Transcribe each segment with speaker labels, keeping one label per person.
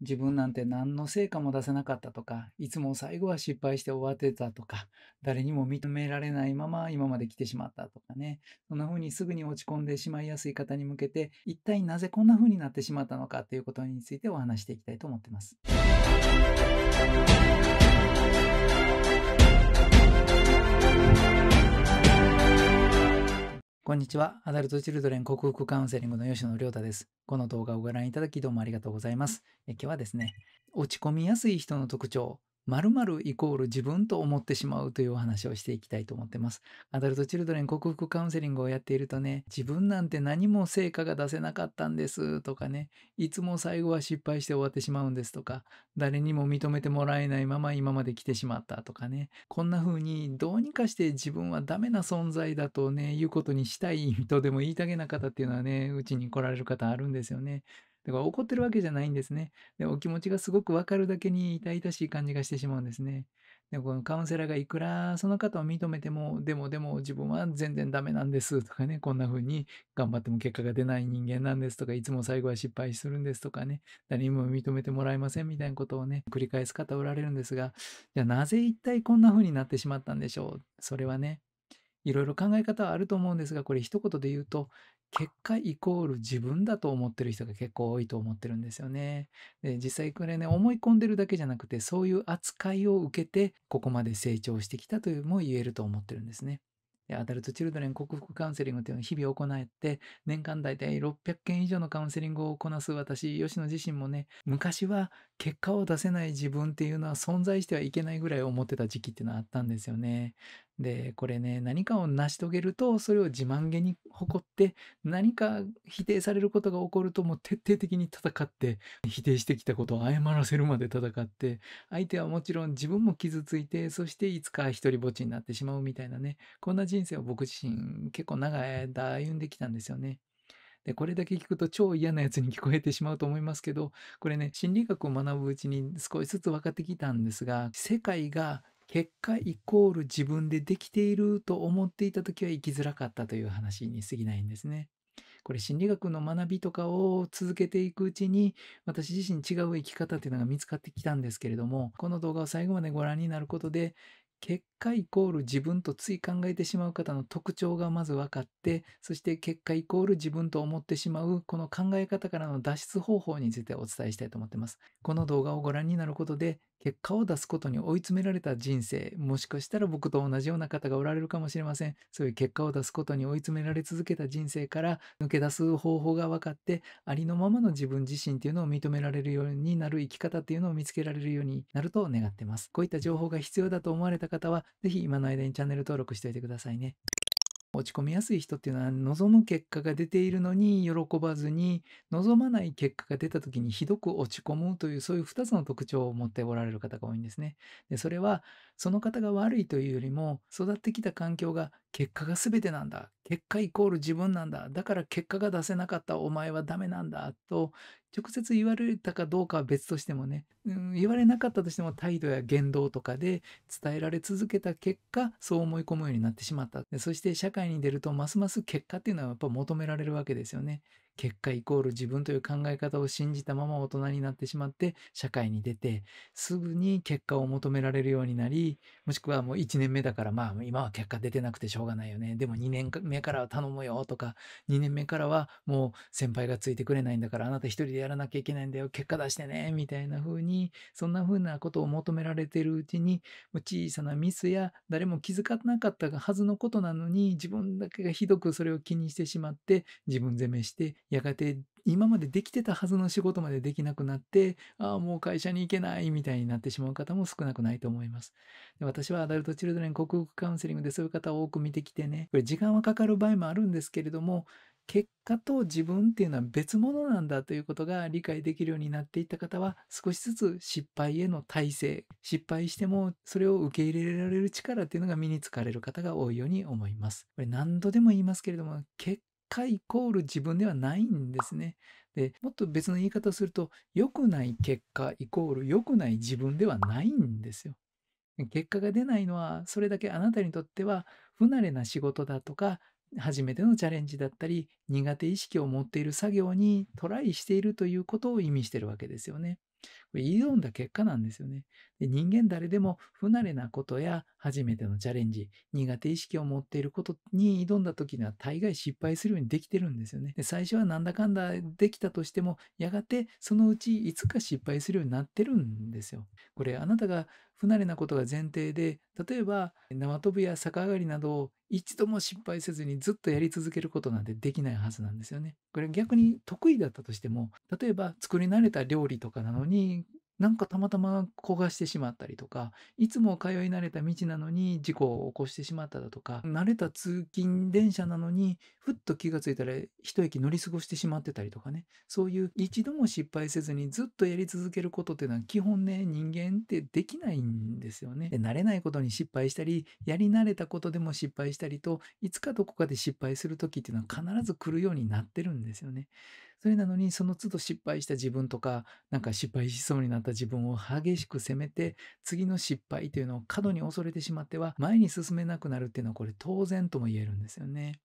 Speaker 1: 自分なんて何の成果も出せなかったとか、いつも最後は失敗して終わってたとか、誰にも認められないまま今まで来てしまったとかね、そんな風にすぐに落ち込んでしまいやすい方に向けて、一体なぜこんな風になってしまったのかということについてお話していきたいと思ってます。こんにちは。アダルトチルドレン克服カウンセリングの吉野亮太です。この動画をご覧いただきどうもありがとうございます。え今日はですね、落ち込みやすい人の特徴まるイコール自分と思ってしまうというお話をしていきたいと思ってます。アダルトチルドレン克服カウンセリングをやっているとね、自分なんて何も成果が出せなかったんですとかね、いつも最後は失敗して終わってしまうんですとか、誰にも認めてもらえないまま今まで来てしまったとかね、こんな風にどうにかして自分はダメな存在だとね、言うことにしたいとでも言いたげな方っていうのはね、うちに来られる方あるんですよね。だから怒ってるわけじゃないんですね。で、お気持ちがすごくわかるだけに痛々しい感じがしてしまうんですね。で、このカウンセラーがいくらその方を認めても、でもでも自分は全然ダメなんですとかね、こんな風に頑張っても結果が出ない人間なんですとか、いつも最後は失敗するんですとかね、誰にも認めてもらえませんみたいなことをね、繰り返す方おられるんですが、じゃあなぜ一体こんな風になってしまったんでしょう。それはね、いろいろ考え方はあると思うんですが、これ一言で言うと、結果イコール自分だと思ってる人が結構多いと思ってるんですよね。で実際これね思い込んでるだけじゃなくてそういう扱いを受けてここまで成長してきたというも言えると思ってるんですね。アダルト・チルドレン克服カウンセリングというのを日々行えて、年間大体600件以上のカウンセリングをこなす私、吉野自身もね、昔は結果を出せない自分っていうのは存在してはいけないぐらい思ってた時期っていうのはあったんですよね。で、これね、何かを成し遂げると、それを自慢げに誇って何か否定されることが起こるとも徹底的に戦って否定してきたことを謝らせるまで戦って相手はもちろん自分も傷ついてそしていつか一人ぼっちになってしまうみたいなねこんな人生を僕自身結構長い間歩んできたんですよね。でこれだけ聞くと超嫌なやつに聞こえてしまうと思いますけどこれね心理学を学ぶうちに少しずつ分かってきたんですが世界が結果イコール自分でできていると思っていた時は生きづらかったという話に過ぎないんですね。これ心理学の学びとかを続けていくうちに私自身違う生き方っていうのが見つかってきたんですけれどもこの動画を最後までご覧になることで結果イコール自分とつい考えてしまう方の特徴がまず分かってそして結果イコール自分と思ってしまうこの考え方からの脱出方法についてお伝えしたいと思っていますこの動画をご覧になることで結果を出すことに追い詰められた人生、もしかしたら僕と同じような方がおられるかもしれません。そういう結果を出すことに追い詰められ続けた人生から抜け出す方法が分かって、ありのままの自分自身っていうのを認められるようになる生き方っていうのを見つけられるようになると願ってます。こういった情報が必要だと思われた方は、ぜひ今の間にチャンネル登録しておいてくださいね。落ち込みやすい人っていうのは望む結果が出ているのに喜ばずに望まない結果が出た時にひどく落ち込むというそういう2つの特徴を持っておられる方が多いんですね。でそれはその方が悪いというよりも育ってきた環境が結果が全てなんだ結果イコール自分なんだだから結果が出せなかったお前はダメなんだと直接言われたかどうかは別としてもね、うん、言われなかったとしても態度や言動とかで伝えられ続けた結果そう思い込むようになってしまったそして社会に出るとますます結果っていうのはやっぱ求められるわけですよね結果イコール自分という考え方を信じたまま大人になってしまって社会に出てすぐに結果を求められるようになりもしくはもう1年目だからまあ今は結果出てなくてしょうがないよねでも2年目からは頼むよとか2年目からはもう先輩がついてくれないんだからあなた一人でやらなきゃいけないんだよ結果出してねみたいな風にそんな風なことを求められてるうちに小さなミスや誰も気づかなかったはずのことなのに自分だけがひどくそれを気にしてしまって自分責めしてやがて今までできてたはずの仕事までできなくなって、ああ、もう会社に行けないみたいになってしまう方も少なくないと思います。で私はアダルトチルドレン克服カウンセリングでそういう方を多く見てきてね、これ時間はかかる場合もあるんですけれども、結果と自分っていうのは別物なんだということが理解できるようになっていった方は少しずつ失敗への耐性失敗してもそれを受け入れられる力っていうのが身につかれる方が多いように思いますこれ何度でも言いますけれども結果イコール自分ではないんですね。でもっと別の言い方をすると良くない結果イコール良くない自分ではないんですよ。結果が出ないのはそれだけあなたにとっては不慣れな仕事だとか初めてのチャレンジだったり苦手意識を持っている作業にトライしているということを意味してるわけですよね。挑んだ結果なんですよね。で人間誰でも不慣れなことや初めてのチャレンジ、苦手意識を持っていることに挑んだ時には大概失敗するようにできてるんですよね。で最初はなんだかんだできたとしても、やがてそのうちいつか失敗するようになってるんですよ。これあなたが不慣れなことが前提で、例えば縄跳びや逆上がりなどを一度も失敗せずにずっとやり続けることなんてできないはずなんですよね。これ逆に得意だったとしても、例えば作り慣れた料理とかなのになんかたまたま焦がしてしまったりとか、いつも通い慣れた道なのに事故を起こしてしまっただとか、慣れた通勤電車なのに、ふっと気がついたら一駅乗り過ごしてしまってたりとかね、そういう一度も失敗せずにずっとやり続けることっていうのは基本ね、人間ってできないんですよね。で慣れないことに失敗したり、やり慣れたことでも失敗したりと、いつかどこかで失敗する時っていうのは必ず来るようになってるんですよね。それなのに、その都度失敗した自分とか、なんか失敗しそうになった自分を激しく責めて、次の失敗というのを過度に恐れてしまっては、前に進めなくなるっていうのは、これ当然とも言えるんですよね。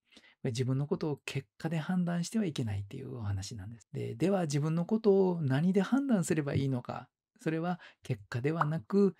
Speaker 1: 自分のことを結果で判断してはいけないっていうお話なんです。で、では自分のことを何で判断すればいいのか。それは結果ではなく、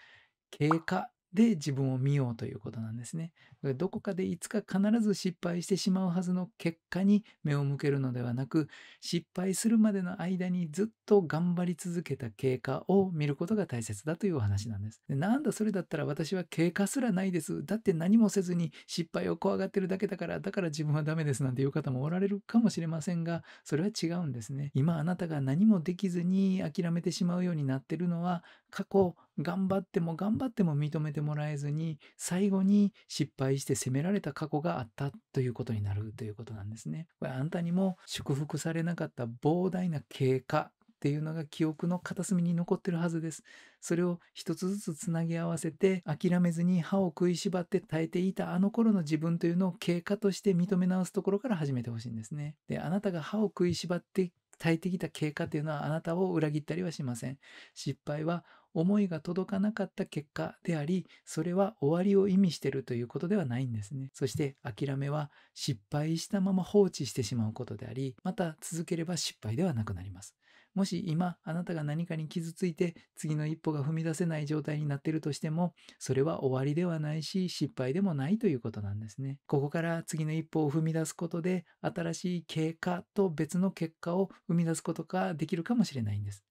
Speaker 1: 経過で自分を見ようということなんですね。どこかでいつか必ず失敗してしまうはずの結果に目を向けるのではなく失敗するまでの間にずっと頑張り続けた経過を見ることが大切だというお話なんです。でなんだそれだったら私は経過すらないです。だって何もせずに失敗を怖がってるだけだからだから自分はダメですなんていう方もおられるかもしれませんがそれは違うんですね。今あなたが何もできずに諦めてしまうようになってるのは過去頑張っても頑張っても認めてもらえずに最後に失敗して責められた過去があったということになるということなんですね。これあんたにも祝福されなかった膨大な経過っていうのが記憶の片隅に残ってるはずです。それを一つずつつなぎ合わせて諦めずに歯を食いしばって耐えていたあの頃の自分というのを経過として認め直すところから始めてほしいんですね。であなたが歯を食いしばって耐えてきた経過というのはあなたを裏切ったりはしません。失敗は思いが届かなかった結果であり、それは終わりを意味しているということではないんですね。そして諦めは失敗したまま放置してしまうことであり、また続ければ失敗ではなくなります。もし今あなたが何かに傷ついて次の一歩が踏み出せない状態になっているとしてもそれは終わりではないし失敗でもないということなんですね。ここから次の一歩を踏み出すことで新しい経過と別の結果を生み出すことができるかもしれないんです。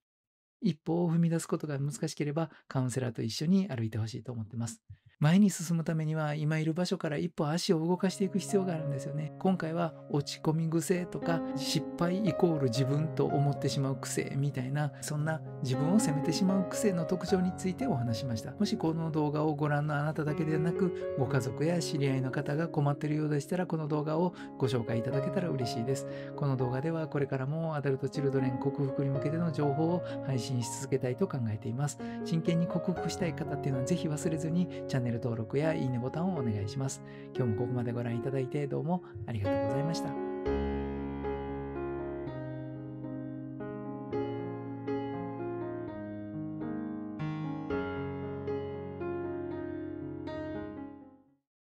Speaker 1: 一歩を踏み出すことが難しければカウンセラーと一緒に歩いてほしいと思ってます。前に進むためには今いる場所から一歩足を動かしていく必要があるんですよね今回は落ち込み癖とか失敗イコール自分と思ってしまう癖みたいなそんな自分を責めてしまう癖の特徴についてお話しましたもしこの動画をご覧のあなただけでなくご家族や知り合いの方が困っているようでしたらこの動画をご紹介いただけたら嬉しいですこの動画ではこれからもアダルトチルドレン克服に向けての情報を配信し続けたいと考えています真剣に克服したい方っていうのは是非忘れずにチャンネルル登録やいいねボタンをお願いします。今日もここまでご覧いただいてどうもありがとうございました。